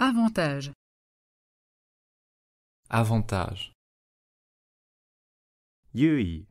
Avantage Avantage Yui.